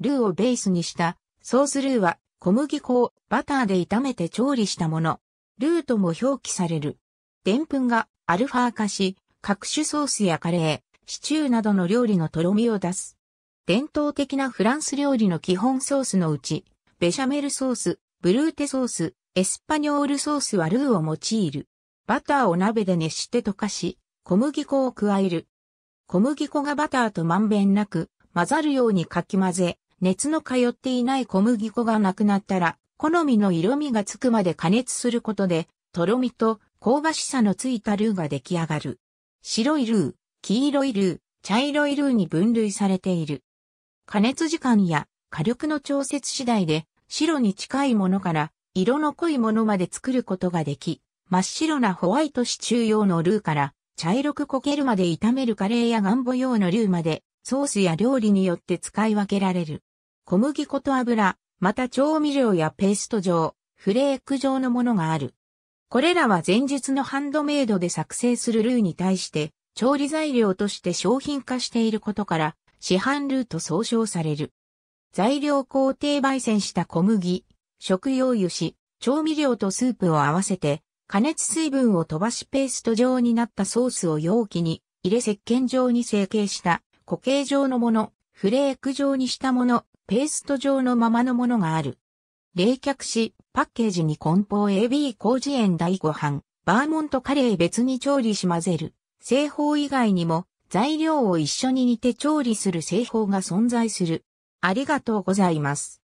ルーをベースにした、ソースルーは小麦粉をバターで炒めて調理したもの。ルーとも表記される。でんぷんがアルファ化し、各種ソースやカレー、シチューなどの料理のとろみを出す。伝統的なフランス料理の基本ソースのうち、ベシャメルソース、ブルーテソース、エスパニョールソースはルーを用いる。バターを鍋で熱して溶かし、小麦粉を加える。小麦粉がバターとまんべんなく混ざるようにかき混ぜ、熱の通っていない小麦粉がなくなったら、好みの色味がつくまで加熱することで、とろみと香ばしさのついたルーが出来上がる。白いルー、黄色いルー、茶色いルーに分類されている。加熱時間や火力の調節次第で、白に近いものから色の濃いものまで作ることができ、真っ白なホワイトシチュー用のルーから、茶色く焦げるまで炒めるカレーやガンボ用のルーまで、ソースや料理によって使い分けられる。小麦粉と油、また調味料やペースト状、フレーク状のものがある。これらは前述のハンドメイドで作成するルーに対して、調理材料として商品化していることから、市販ルーと総称される。材料工程焙煎した小麦、食用油脂、調味料とスープを合わせて、加熱水分を飛ばしペースト状になったソースを容器に入れ石鹸状に成形した固形状のもの、フレーク状にしたもの、ペースト状のままのものがある。冷却し、パッケージに梱包 AB 事園第5版、バーモントカレー別に調理し混ぜる。製法以外にも、材料を一緒に煮て調理する製法が存在する。ありがとうございます。